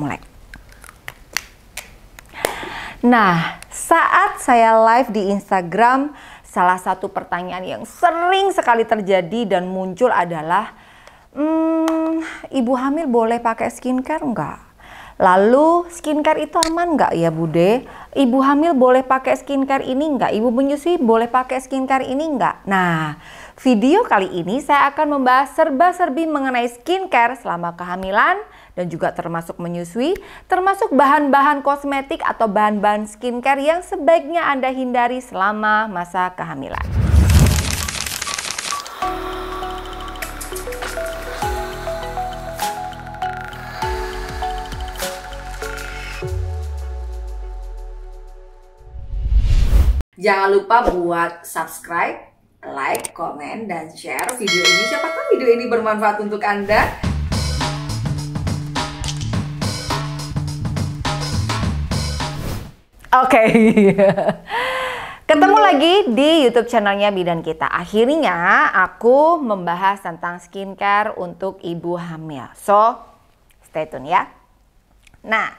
mulai. Nah, saat saya live di Instagram, salah satu pertanyaan yang sering sekali terjadi dan muncul adalah, hmm, ibu hamil boleh pakai skincare enggak? Lalu skincare itu aman nggak ya Bude? Ibu hamil boleh pakai skincare ini nggak? Ibu menyusui boleh pakai skincare ini nggak? Nah, video kali ini saya akan membahas serba-serbi mengenai skincare selama kehamilan, dan juga termasuk menyusui, termasuk bahan-bahan kosmetik atau bahan-bahan skincare yang sebaiknya Anda hindari selama masa kehamilan. Jangan lupa buat subscribe, like, komen, dan share video ini. Siapa tahu video ini bermanfaat untuk Anda. Oke. Iya. Ketemu lagi di YouTube channelnya Bidan Kita. Akhirnya aku membahas tentang skincare untuk ibu hamil. So, stay tune ya. Nah,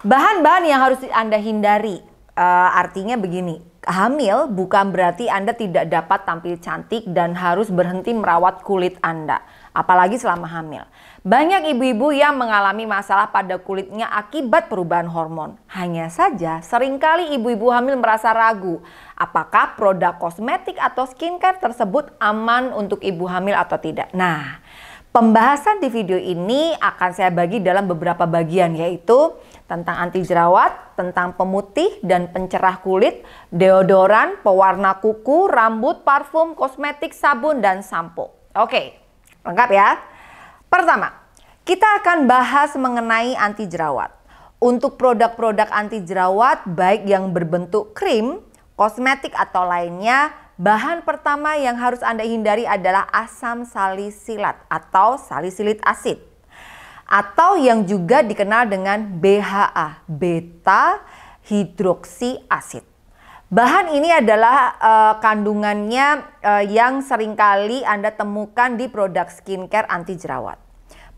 bahan-bahan yang harus Anda hindari uh, artinya begini. Hamil bukan berarti Anda tidak dapat tampil cantik dan harus berhenti merawat kulit Anda, apalagi selama hamil. Banyak ibu-ibu yang mengalami masalah pada kulitnya akibat perubahan hormon. Hanya saja seringkali ibu-ibu hamil merasa ragu apakah produk kosmetik atau skincare tersebut aman untuk ibu hamil atau tidak. Nah, pembahasan di video ini akan saya bagi dalam beberapa bagian yaitu tentang anti jerawat, tentang pemutih dan pencerah kulit, deodoran, pewarna kuku, rambut, parfum, kosmetik, sabun dan sampo. Oke, lengkap ya. Pertama, kita akan bahas mengenai anti jerawat. Untuk produk-produk anti jerawat baik yang berbentuk krim, kosmetik atau lainnya, bahan pertama yang harus Anda hindari adalah asam salisilat atau salisilit asid. Atau yang juga dikenal dengan BHA, beta hidroksi asid. Bahan ini adalah uh, kandungannya uh, yang seringkali Anda temukan di produk skincare anti jerawat.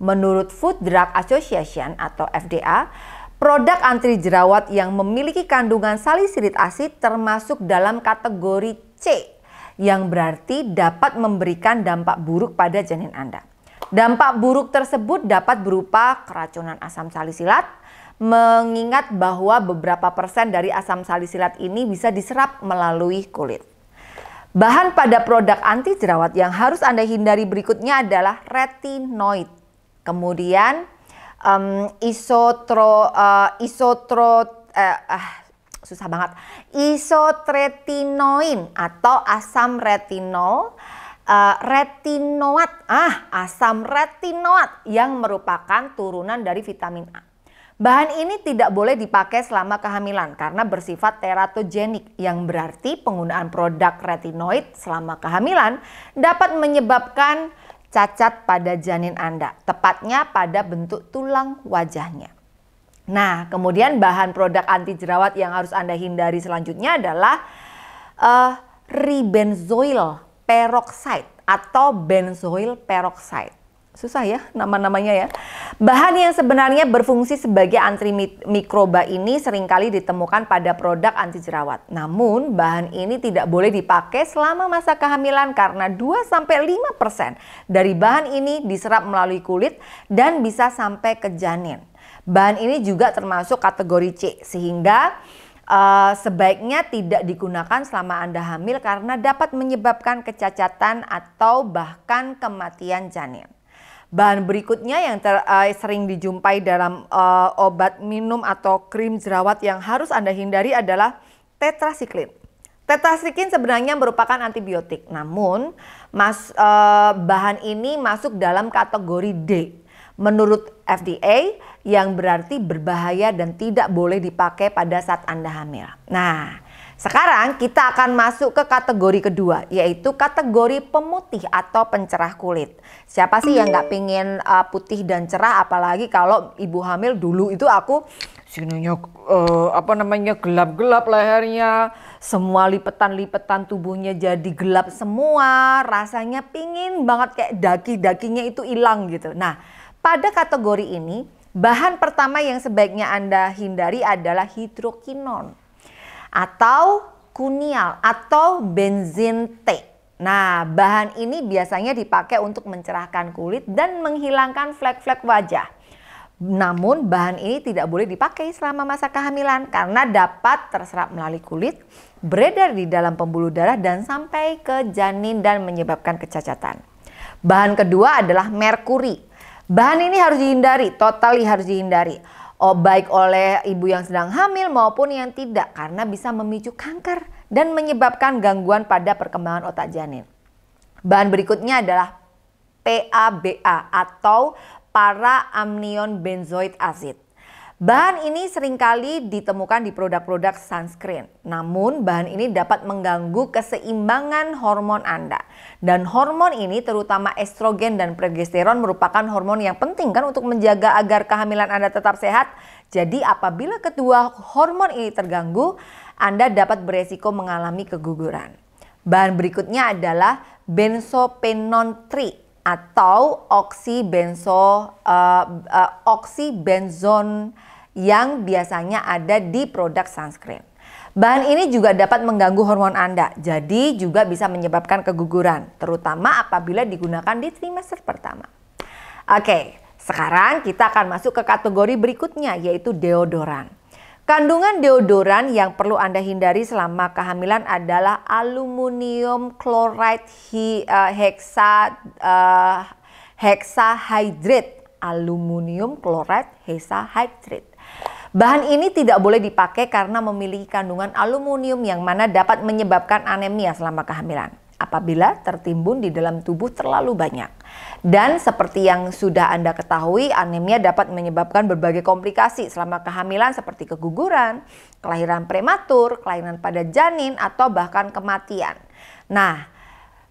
Menurut Food Drug Association atau FDA, produk antri jerawat yang memiliki kandungan salisilit asid termasuk dalam kategori C yang berarti dapat memberikan dampak buruk pada janin Anda. Dampak buruk tersebut dapat berupa keracunan asam salisilat, mengingat bahwa beberapa persen dari asam salisilat ini bisa diserap melalui kulit. Bahan pada produk anti jerawat yang harus Anda hindari berikutnya adalah retinoid. Kemudian um, isotro uh, isotro uh, uh, susah banget isotretinoin atau asam retinol uh, retinoat ah asam retinoat yang merupakan turunan dari vitamin A. Bahan ini tidak boleh dipakai selama kehamilan karena bersifat teratogenik yang berarti penggunaan produk retinoid selama kehamilan dapat menyebabkan cacat pada janin Anda, tepatnya pada bentuk tulang wajahnya. Nah, kemudian bahan produk anti jerawat yang harus Anda hindari selanjutnya adalah uh, ribenzoil peroxide atau benzoil peroxide susah ya nama-namanya ya. Bahan yang sebenarnya berfungsi sebagai antri mikroba ini seringkali ditemukan pada produk anti jerawat. Namun, bahan ini tidak boleh dipakai selama masa kehamilan karena 2 5% dari bahan ini diserap melalui kulit dan bisa sampai ke janin. Bahan ini juga termasuk kategori C sehingga Uh, sebaiknya tidak digunakan selama Anda hamil karena dapat menyebabkan kecacatan atau bahkan kematian janin. Bahan berikutnya yang ter, uh, sering dijumpai dalam uh, obat minum atau krim jerawat yang harus Anda hindari adalah tetrasiklin. Tetrasiklin sebenarnya merupakan antibiotik, namun mas, uh, bahan ini masuk dalam kategori D menurut FDA yang berarti berbahaya dan tidak boleh dipakai pada saat Anda hamil. Nah, sekarang kita akan masuk ke kategori kedua, yaitu kategori pemutih atau pencerah kulit. Siapa sih yang nggak pingin uh, putih dan cerah, apalagi kalau ibu hamil dulu itu aku sininya uh, eh, apa namanya gelap-gelap lehernya, semua lipetan-lipetan tubuhnya jadi gelap semua, rasanya pingin banget kayak daki-dakinya itu hilang gitu. Nah, pada kategori ini bahan pertama yang sebaiknya Anda hindari adalah hidrokinon atau kunial atau benzin t. Nah, bahan ini biasanya dipakai untuk mencerahkan kulit dan menghilangkan flek-flek wajah. Namun, bahan ini tidak boleh dipakai selama masa kehamilan karena dapat terserap melalui kulit, beredar di dalam pembuluh darah dan sampai ke janin dan menyebabkan kecacatan. Bahan kedua adalah merkuri. Bahan ini harus dihindari, totally harus dihindari oh, baik oleh ibu yang sedang hamil maupun yang tidak karena bisa memicu kanker dan menyebabkan gangguan pada perkembangan otak janin. Bahan berikutnya adalah PABA atau para amnion benzoid acid. Bahan ini seringkali ditemukan di produk-produk sunscreen. Namun, bahan ini dapat mengganggu keseimbangan hormon Anda. Dan hormon ini terutama estrogen dan progesteron merupakan hormon yang penting kan untuk menjaga agar kehamilan Anda tetap sehat. Jadi, apabila kedua hormon ini terganggu, Anda dapat beresiko mengalami keguguran. Bahan berikutnya adalah benzopenon 3 atau oksibenzo uh, eh, uh, eh, oksibenzon yang biasanya ada di produk sunscreen. Bahan ini juga dapat mengganggu hormon Anda, jadi juga bisa menyebabkan keguguran, terutama apabila digunakan di trimester pertama. Oke, sekarang kita akan masuk ke kategori berikutnya yaitu deodoran. Kandungan deodoran yang perlu Anda hindari selama kehamilan adalah aluminium chloride uh, hexa uh, eh, hexahydrate, aluminium chloride hexahydrate. Bahan ini tidak boleh dipakai karena memiliki kandungan aluminium yang mana dapat menyebabkan anemia selama kehamilan apabila tertimbun di dalam tubuh terlalu banyak. Dan seperti yang sudah Anda ketahui, anemia dapat menyebabkan berbagai komplikasi selama kehamilan seperti keguguran, kelahiran prematur, kelainan pada janin, atau bahkan kematian. Nah,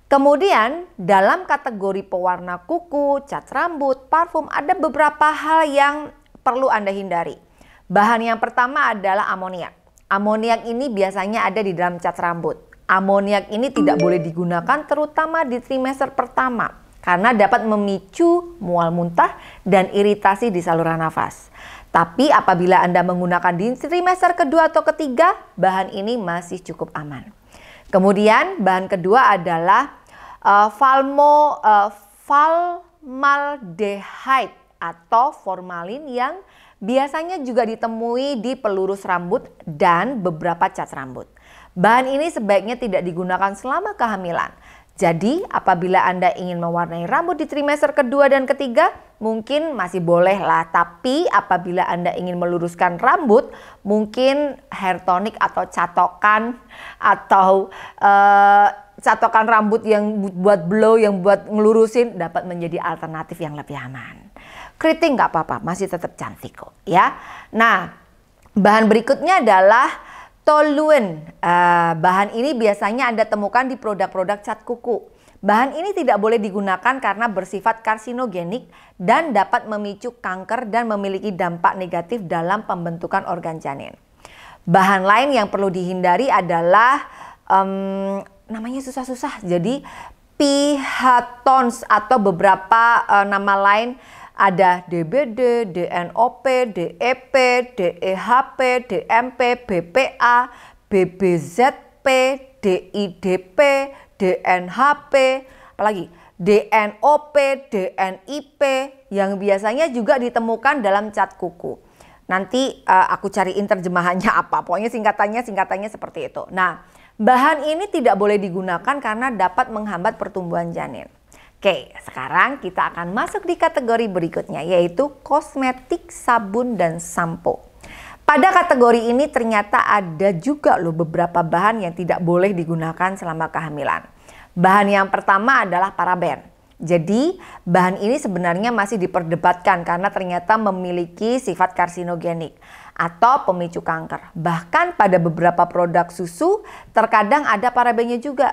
kemudian dalam kategori pewarna kuku, cat rambut, parfum, ada beberapa hal yang perlu Anda hindari. Bahan yang pertama adalah amoniak. Amoniak ini biasanya ada di dalam cat rambut. Amoniak ini tidak boleh digunakan terutama di trimester pertama karena dapat memicu mual muntah dan iritasi di saluran nafas. Tapi apabila Anda menggunakan di trimester kedua atau ketiga, bahan ini masih cukup aman. Kemudian bahan kedua adalah uh, valmo, uh, eh, valmaldehyde atau formalin yang biasanya juga ditemui di pelurus rambut dan beberapa cat rambut. Bahan ini sebaiknya tidak digunakan selama kehamilan. Jadi, apabila Anda ingin mewarnai rambut di trimester kedua dan ketiga, mungkin masih boleh lah. Tapi apabila Anda ingin meluruskan rambut, mungkin hair tonic atau catokan atau uh, catokan rambut yang buat blow, yang buat ngelurusin dapat menjadi alternatif yang lebih aman. Keriting nggak apa-apa, masih tetap cantik kok ya. Nah, bahan berikutnya adalah Toluen, uh, bahan ini biasanya Anda temukan di produk-produk cat kuku. Bahan ini tidak boleh digunakan karena bersifat karsinogenik dan dapat memicu kanker dan memiliki dampak negatif dalam pembentukan organ janin. Bahan lain yang perlu dihindari adalah um, namanya susah-susah, jadi pihatons atau beberapa uh, nama lain ada DBD, DNOP, DEP, DEHP, DMP, BPA, BBZP, DIDP, DNHP, apalagi DNOP, DNIP yang biasanya juga ditemukan dalam cat kuku. Nanti uh, aku cariin terjemahannya apa, pokoknya singkatannya singkatannya seperti itu. Nah, bahan ini tidak boleh digunakan karena dapat menghambat pertumbuhan janin. Oke, sekarang kita akan masuk di kategori berikutnya yaitu kosmetik, sabun, dan sampo. Pada kategori ini ternyata ada juga loh beberapa bahan yang tidak boleh digunakan selama kehamilan. Bahan yang pertama adalah paraben. Jadi bahan ini sebenarnya masih diperdebatkan karena ternyata memiliki sifat karsinogenik atau pemicu kanker. Bahkan pada beberapa produk susu terkadang ada parabennya juga.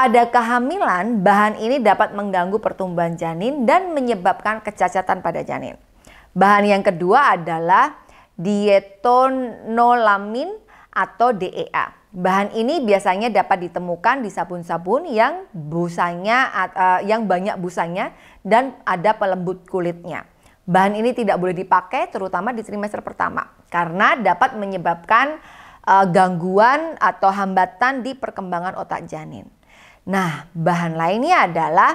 Pada kehamilan, bahan ini dapat mengganggu pertumbuhan janin dan menyebabkan kecacatan pada janin. Bahan yang kedua adalah dietonolamin atau DEA. Bahan ini biasanya dapat ditemukan di sabun-sabun yang busanya eh, yang banyak busanya dan ada pelembut kulitnya. Bahan ini tidak boleh dipakai terutama di trimester pertama karena dapat menyebabkan eh, gangguan atau hambatan di perkembangan otak janin. Nah, bahan lainnya adalah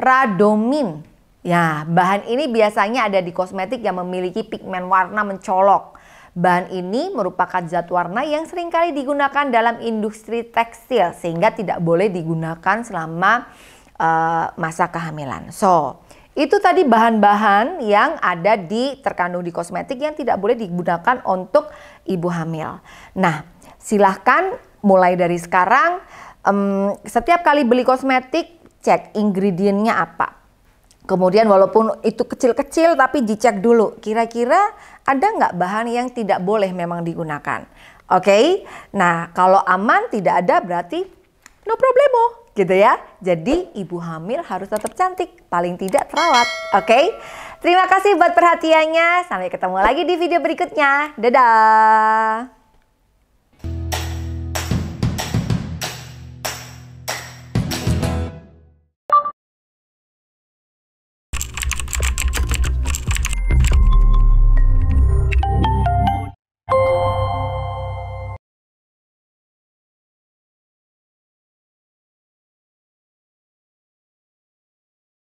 radomin. Ya, bahan ini biasanya ada di kosmetik yang memiliki pigmen warna mencolok. Bahan ini merupakan zat warna yang seringkali digunakan dalam industri tekstil sehingga tidak boleh digunakan selama uh, masa kehamilan. So, itu tadi bahan-bahan yang ada di terkandung di kosmetik yang tidak boleh digunakan untuk ibu hamil. Nah, silahkan mulai dari sekarang um, setiap kali beli kosmetik cek ingredientnya apa. Kemudian walaupun itu kecil-kecil tapi dicek dulu kira-kira ada nggak bahan yang tidak boleh memang digunakan. Oke, okay? nah kalau aman tidak ada berarti no problemo gitu ya. Jadi ibu hamil harus tetap cantik, paling tidak terawat. Oke, okay? terima kasih buat perhatiannya. Sampai ketemu lagi di video berikutnya. Dadah.